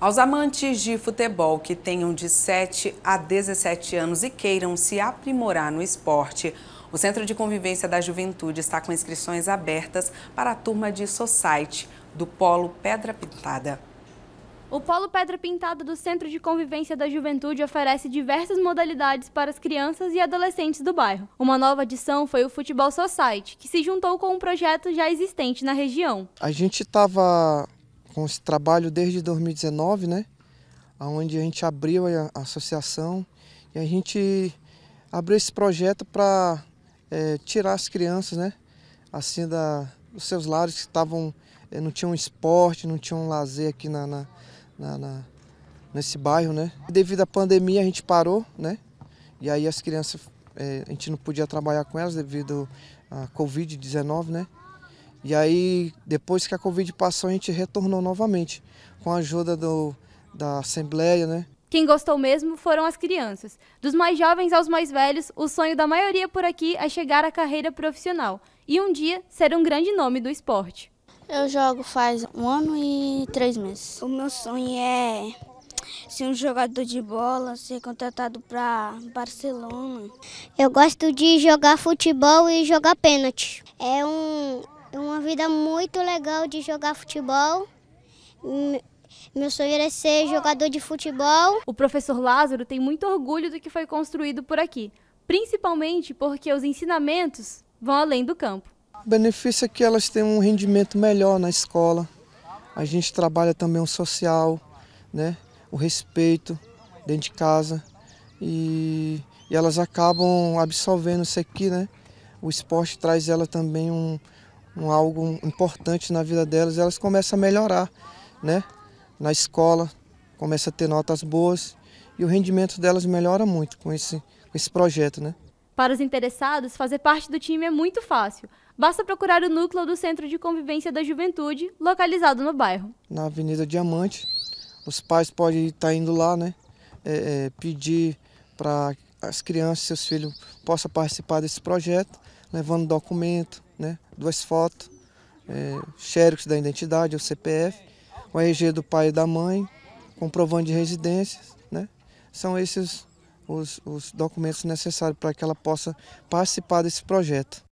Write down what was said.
Aos amantes de futebol que tenham de 7 a 17 anos e queiram se aprimorar no esporte, o Centro de Convivência da Juventude está com inscrições abertas para a turma de Society do Polo Pedra Pintada. O Polo Pedra Pintada do Centro de Convivência da Juventude oferece diversas modalidades para as crianças e adolescentes do bairro. Uma nova adição foi o Futebol Society, que se juntou com um projeto já existente na região. A gente estava com esse trabalho desde 2019, né? Onde a gente abriu a associação e a gente abriu esse projeto para é, tirar as crianças, né? Assim, da, dos seus lares que estavam, é, não tinham esporte, não tinham lazer aqui na, na, na, na nesse bairro, né? E devido à pandemia a gente parou, né? E aí as crianças, é, a gente não podia trabalhar com elas devido à Covid-19, né? E aí, depois que a Covid passou, a gente retornou novamente, com a ajuda do, da Assembleia, né? Quem gostou mesmo foram as crianças. Dos mais jovens aos mais velhos, o sonho da maioria por aqui é chegar à carreira profissional e um dia ser um grande nome do esporte. Eu jogo faz um ano e três meses. O meu sonho é ser um jogador de bola, ser contratado para Barcelona. Eu gosto de jogar futebol e jogar pênalti. É um é uma vida muito legal de jogar futebol. Hum, meu sonho era ser jogador de futebol. O professor Lázaro tem muito orgulho do que foi construído por aqui, principalmente porque os ensinamentos vão além do campo. O benefício é que elas têm um rendimento melhor na escola. A gente trabalha também o social, né? o respeito dentro de casa. E, e elas acabam absorvendo isso aqui, né? O esporte traz ela também um, um algo importante na vida delas, elas começam a melhorar, né? Na escola, começa a ter notas boas e o rendimento delas melhora muito com esse, com esse projeto, né? Para os interessados, fazer parte do time é muito fácil. Basta procurar o núcleo do Centro de Convivência da Juventude, localizado no bairro. Na Avenida Diamante, os pais podem estar indo lá, né? É, é, pedir para as crianças, seus filhos, possam participar desse projeto, levando documento, né? duas fotos, é, xerox da identidade, o CPF, o RG do pai e da mãe, comprovando de residência. Né? São esses os, os documentos necessários para que ela possa participar desse projeto.